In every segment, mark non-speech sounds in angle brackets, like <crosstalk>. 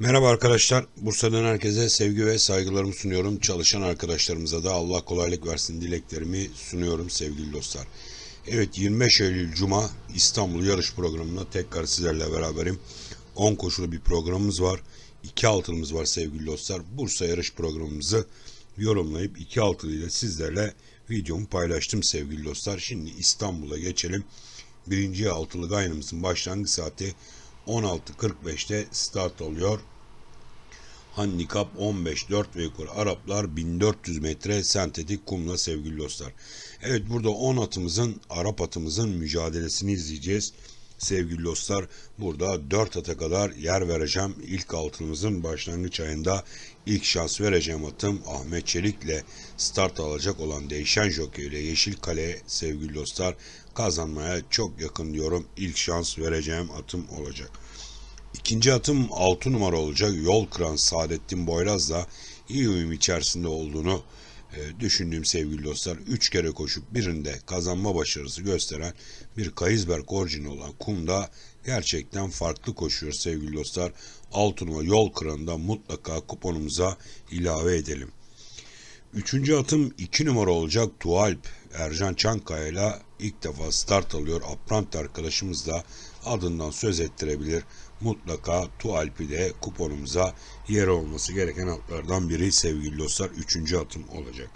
Merhaba arkadaşlar. Bursa'dan herkese sevgi ve saygılarımı sunuyorum. Çalışan arkadaşlarımıza da Allah kolaylık versin dileklerimi sunuyorum sevgili dostlar. Evet 25 Eylül Cuma İstanbul yarış programına tekrar sizlerle beraberim. 10 koşulu bir programımız var. 2 altınımız var sevgili dostlar. Bursa yarış programımızı yorumlayıp 2 ile sizlerle videomu paylaştım sevgili dostlar. Şimdi İstanbul'a geçelim. Birinci altılı gaynımızın başlangıç saati 16.45'te start oluyor. Handikap 15-4 ve yukarı Araplar 1400 metre sentetik kumla sevgili dostlar. Evet burada 10 atımızın Arap atımızın mücadelesini izleyeceğiz. Sevgili dostlar burada 4 ata kadar yer vereceğim. İlk altımızın başlangıç ayında ilk şans vereceğim atım Ahmet Çelik'le start alacak olan değişen jockey ile Yeşil Kale sevgili dostlar kazanmaya çok yakın diyorum. İlk şans vereceğim atım olacak. İkinci atım 6 numara olacak. Yol kıran Saadettin Boyraz da iyi uyum içerisinde olduğunu e, düşündüğüm sevgili dostlar. 3 kere koşup birinde kazanma başarısı gösteren bir Kayızberk orijini olan kumda gerçekten farklı koşuyor sevgili dostlar. 6 numara yol kıranında mutlaka kuponumuza ilave edelim. Üçüncü atım 2 numara olacak Tualp. Ercan Çankaya ile ilk defa start alıyor. Apprenti arkadaşımız da adından söz ettirebilir. Mutlaka Tualpi de kuponumuza yer olması gereken atlardan biri sevgili dostlar. Üçüncü atım olacak.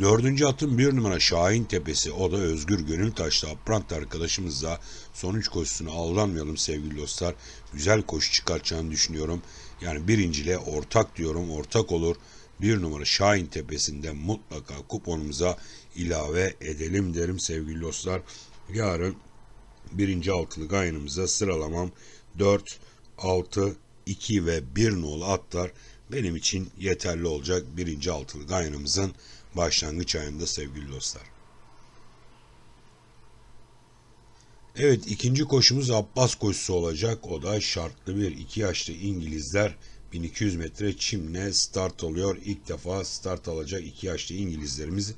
Dördüncü atım bir numara Şahin Tepesi o da Özgür Gönül Gönültaş'ta Aprant arkadaşımızla sonuç koşusuna aldanmayalım sevgili dostlar. Güzel koşu çıkartacağını düşünüyorum. Yani birinciyle ortak diyorum ortak olur bir numara Şahin tepesinde mutlaka kuponumuza ilave edelim derim sevgili dostlar. Yarın birinci altılı gayrımıza sıralamam 4, 6, 2 ve 1 nolu atlar benim için yeterli olacak birinci altılı gayrımızın başlangıç ayında sevgili dostlar. Evet ikinci koşumuz Abbas koşusu olacak. O da şartlı bir iki yaşlı İngilizler 1200 metre çimle start oluyor. İlk defa start alacak iki yaşlı İngilizlerimiz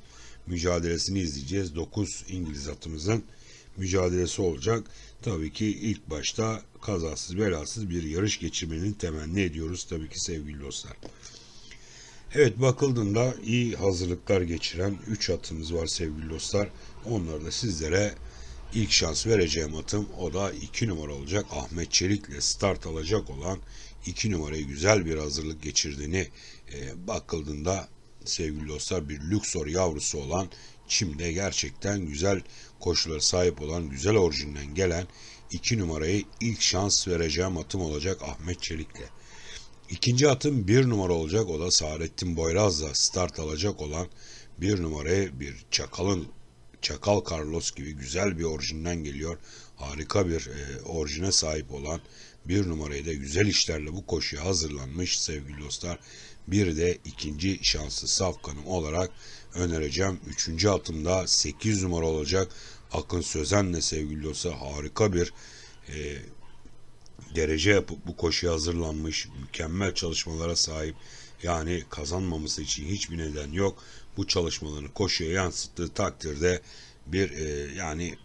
mücadelesini izleyeceğiz. 9 İngiliz atımızın mücadelesi olacak. Tabii ki ilk başta kazasız belasız bir yarış geçirmenin temenni ediyoruz tabii ki sevgili dostlar. Evet bakıldığında iyi hazırlıklar geçiren 3 atımız var sevgili dostlar. Onları da sizlere İlk şans vereceğim atım o da 2 numara olacak. Ahmet Çelik'le start alacak olan 2 numaraya güzel bir hazırlık geçirdiğini e, bakıldığında sevgili dostlar bir Luxor yavrusu olan Çim'de gerçekten güzel koşulara sahip olan güzel orijinden gelen 2 numarayı ilk şans vereceğim atım olacak Ahmet Çelik'le. İkinci atım 1 numara olacak o da Saadettin Boyraz'la start alacak olan 1 numaraya bir çakalın Çakal Carlos gibi güzel bir orijinden geliyor. Harika bir e, orijine sahip olan bir numarayı da güzel işlerle bu koşuya hazırlanmış sevgili dostlar. Bir de ikinci şanslı safkanım olarak önereceğim. Üçüncü atımda 8 numara olacak. Akın Sözen'le sevgili dostlar harika bir e, derece yapıp bu koşuya hazırlanmış mükemmel çalışmalara sahip yani kazanmaması için hiçbir neden yok. Bu çalışmalarını koşuya yansıttığı takdirde bir e, yani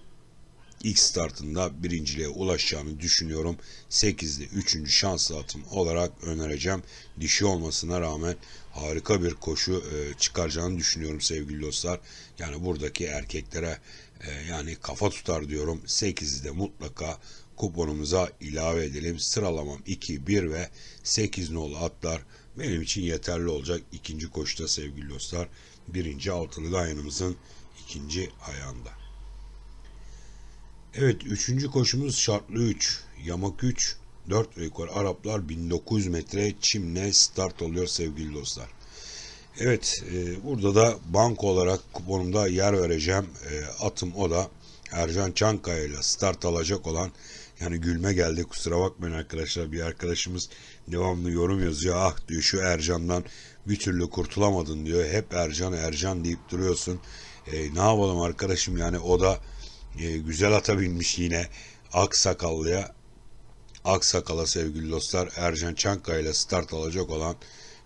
ilk startında birinciliğe ulaşacağını düşünüyorum. 8'de 3. şanslı atım olarak önereceğim. Dişi olmasına rağmen harika bir koşu e, çıkaracağını düşünüyorum sevgili dostlar. Yani buradaki erkeklere e, yani kafa tutar diyorum. 8'de mutlaka kuponumuza ilave edelim. Sıralamam 2, 1 ve 8 nolu atlar benim için yeterli olacak ikinci koşuda sevgili dostlar. Birinci altılı dayanımızın ikinci ayağında. Evet üçüncü koşumuz şartlı 3, yamak 3, 4 ve Araplar 1900 metre çimle start oluyor sevgili dostlar. Evet e, burada da bank olarak kuponumda yer vereceğim e, atım o da Ercan Çankaya ile start alacak olan yani gülme geldi kusura bakmayın arkadaşlar. Bir arkadaşımız devamlı yorum yazıyor. Ah diyor şu Ercan'dan bir türlü kurtulamadın diyor. Hep Ercan Ercan deyip duruyorsun. E, ne yapalım arkadaşım yani o da e, güzel ata binmiş yine. Aksakallı'ya Aksakal'a sevgili dostlar Ercan Çankaya ile start alacak olan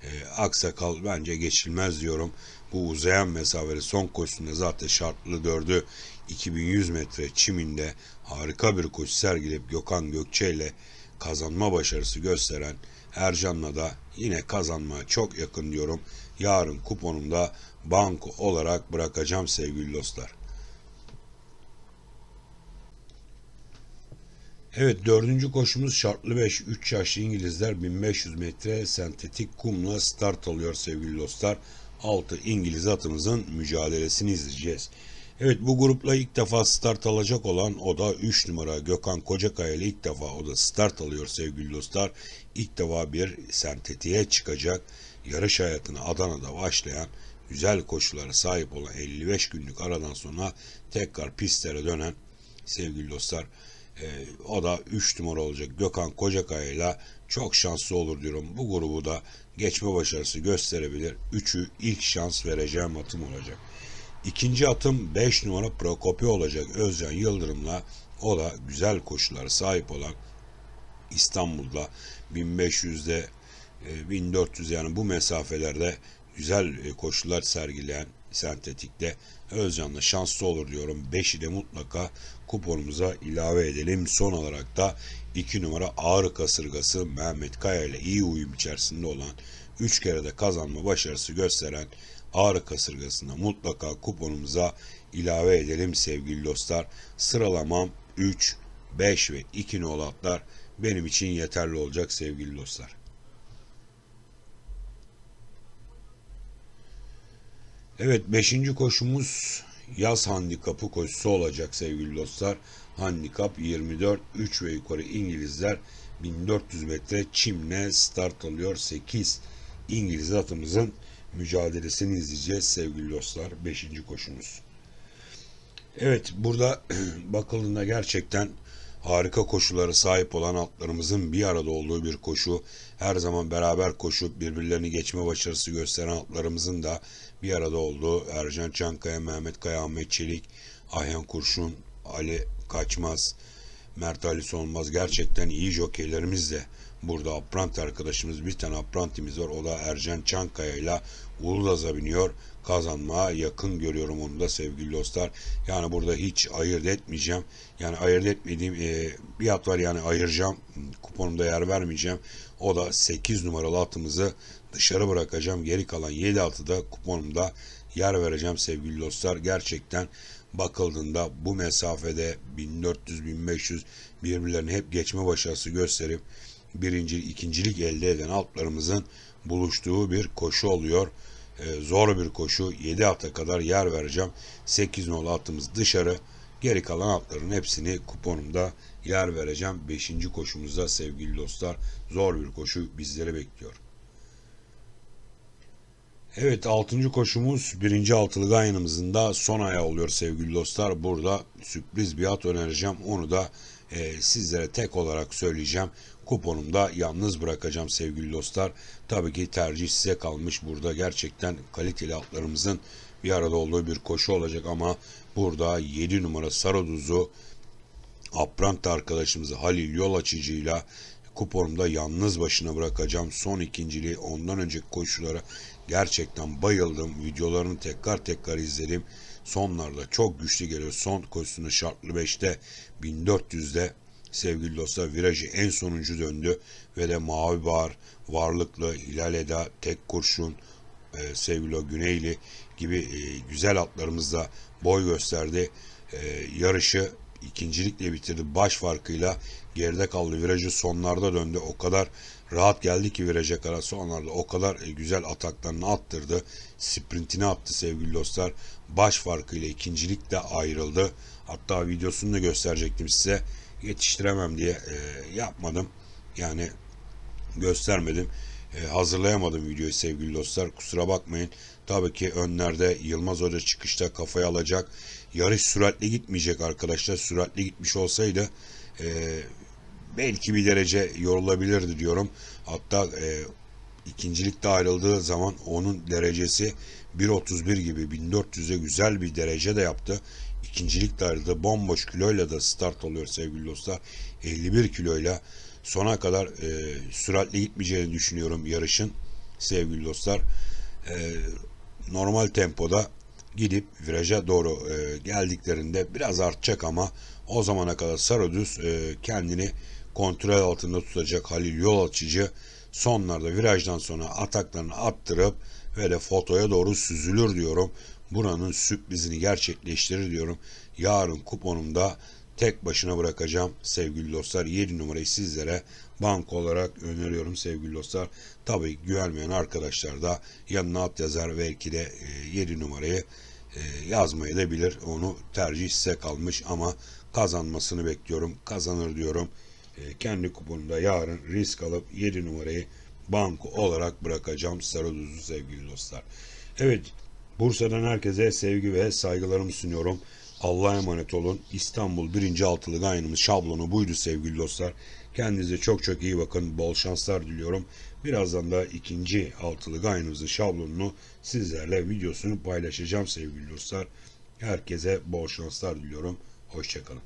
e, Aksakal bence geçilmez diyorum. Bu uzayan mesafeli son koşusunda zaten şartlı dördü 2100 metre çiminde harika bir koşu sergileyip Gökhan Gökçe ile kazanma başarısı gösteren Ercan'la da yine kazanmaya çok yakın diyorum. Yarın kuponumda banko olarak bırakacağım sevgili dostlar. Evet dördüncü koşumuz şartlı 5 3 yaşlı İngilizler 1500 metre sentetik kumla start alıyor sevgili dostlar. 6 İngiliz atımızın mücadelesini izleyeceğiz. Evet bu grupla ilk defa start alacak olan o da 3 numara Gökhan Kocakaya ile ilk defa o da start alıyor sevgili dostlar. İlk defa bir sentetiğe çıkacak yarış hayatına Adana'da başlayan güzel koşulara sahip olan 55 günlük aradan sonra tekrar pistlere dönen sevgili dostlar e, o da 3 numara olacak Gökhan Kocakaya ile çok şanslı olur diyorum. Bu grubu da geçme başarısı gösterebilir. Üçü ilk şans vereceğim atım olacak. İkinci atım 5 numara Prokopi olacak Özcan Yıldırım'la. O da güzel koşulara sahip olan İstanbul'da 1500'de 1400 e, yani bu mesafelerde güzel e, koşular sergileyen sentetikte. Özcan'la şanslı olur diyorum. 5'i de mutlaka kuponumuza ilave edelim. Son olarak da 2 numara Ağrı Kasırgası Mehmet Kaya ile iyi uyum içerisinde olan 3 kere de kazanma başarısı gösteren Ağrı kasırgasında mutlaka kuponumuza ilave edelim sevgili dostlar. Sıralamam 3, 5 ve 2 nolatlar benim için yeterli olacak sevgili dostlar. Evet beşinci koşumuz yaz handikapı koşusu olacak sevgili dostlar. Handikap 24 3 ve yukarı İngilizler 1400 metre çimle start alıyor 8 İngiliz atımızın mücadelesini izleyeceğiz sevgili dostlar beşinci koşumuz. Evet burada <clears throat> bakıldığında gerçekten harika koşulara sahip olan atlarımızın bir arada olduğu bir koşu, her zaman beraber koşup birbirlerini geçme başarısı gösteren atlarımızın da bir arada olduğu Ercan Çankaya, Mehmet Kaya, Ahmet Çelik, Ayhan Kurşun, Ali Kaçmaz, Mert Ali Solmaz gerçekten iyi jokeylerimiz de Burada apprenti arkadaşımız bir tane apprentimiz var. O da Ercan Çankaya ile Uludaz'a biniyor. Kazanmaya yakın görüyorum onu da sevgili dostlar. Yani burada hiç ayırt etmeyeceğim. Yani ayırt etmediğim e, bir at var yani ayıracağım. Kuponumda yer vermeyeceğim. O da 8 numaralı atımızı dışarı bırakacağım. Geri kalan 7 atı da kuponumda yer vereceğim sevgili dostlar. Gerçekten bakıldığında bu mesafede 1400-1500 birbirlerine hep geçme başarısı gösterip birinci, ikincilik elde eden altlarımızın buluştuğu bir koşu oluyor. Ee, zor bir koşu. 7 hafta kadar yer vereceğim. 8 nolu atımız dışarı. Geri kalan atların hepsini kuponumda yer vereceğim. 5. koşumuzda sevgili dostlar zor bir koşu bizlere bekliyor. Evet 6. koşumuz 1. altılı gayanımızın da son ayağı oluyor sevgili dostlar. Burada sürpriz bir at önereceğim. Onu da e, sizlere tek olarak söyleyeceğim. Kuponumda yalnız bırakacağım sevgili dostlar. Tabii ki tercih size kalmış. Burada gerçekten kaliteli atlarımızın bir arada olduğu bir koşu olacak ama burada 7 numara Saroduz'u Aprant arkadaşımızı Halil yol açıcıyla kuponumda yalnız başına bırakacağım. Son ikinciliği ondan önceki koşulara gerçekten bayıldım. Videolarını tekrar tekrar izledim sonlarda çok güçlü geliyor. Son koşusunu şartlı 5'te 1400'de sevgili dostlar virajı en sonuncu döndü ve de Mavi bar Varlıklı, Hilal Eda, Tek Kurşun, e, Sevgilo Güneyli gibi e, güzel atlarımızla boy gösterdi. E, yarışı ikincilikle bitirdi. Baş farkıyla geride kaldı. Virajı sonlarda döndü. O kadar rahat geldi ki viraja kadar sonlarda o kadar e, güzel ataklarını attırdı. Sprintini attı sevgili dostlar baş farkıyla ikincilikle ayrıldı. Hatta videosunu da gösterecektim size. Yetiştiremem diye e, yapmadım. Yani göstermedim. E, hazırlayamadım videoyu sevgili dostlar. Kusura bakmayın. Tabii ki önlerde Yılmaz Hoca çıkışta kafaya alacak. Yarış süratli gitmeyecek arkadaşlar. Süratli gitmiş olsaydı e, belki bir derece yorulabilirdi diyorum. Hatta e, ikincilikte ayrıldığı zaman onun derecesi 1.31 gibi 1400'e güzel bir derece de yaptı. İkincilik ayrıldı. Bomboş kiloyla da start oluyor sevgili dostlar. 51 kiloyla sona kadar e, süratli gitmeyeceğini düşünüyorum yarışın sevgili dostlar. E, normal tempoda gidip viraja doğru e, geldiklerinde biraz artacak ama o zamana kadar Sarı Düz e, kendini kontrol altında tutacak Halil Yol Açıcı Sonlarda virajdan sonra ataklarını attırıp böyle fotoya doğru süzülür diyorum. Buranın sürprizini gerçekleştirir diyorum. Yarın kuponumda tek başına bırakacağım sevgili dostlar. 7 numarayı sizlere bank olarak öneriyorum sevgili dostlar. Tabii güvenmeyen arkadaşlar da yanına at yazar belki de 7 e, numarayı e, yazmayı da bilir. Onu tercih size kalmış ama kazanmasını bekliyorum. Kazanır diyorum. Ee, kendi kuponunda yarın risk alıp 7 numarayı banko olarak bırakacağım Sarıdüz'ü sevgili dostlar. Evet Bursa'dan herkese sevgi ve saygılarımı sunuyorum. Allah'a emanet olun. İstanbul 1. Altılı Gayrımız şablonu buydu sevgili dostlar. Kendinize çok çok iyi bakın. Bol şanslar diliyorum. Birazdan da ikinci altılı gayrımızın şablonunu sizlerle videosunu paylaşacağım sevgili dostlar. Herkese bol şanslar diliyorum. Hoşçakalın.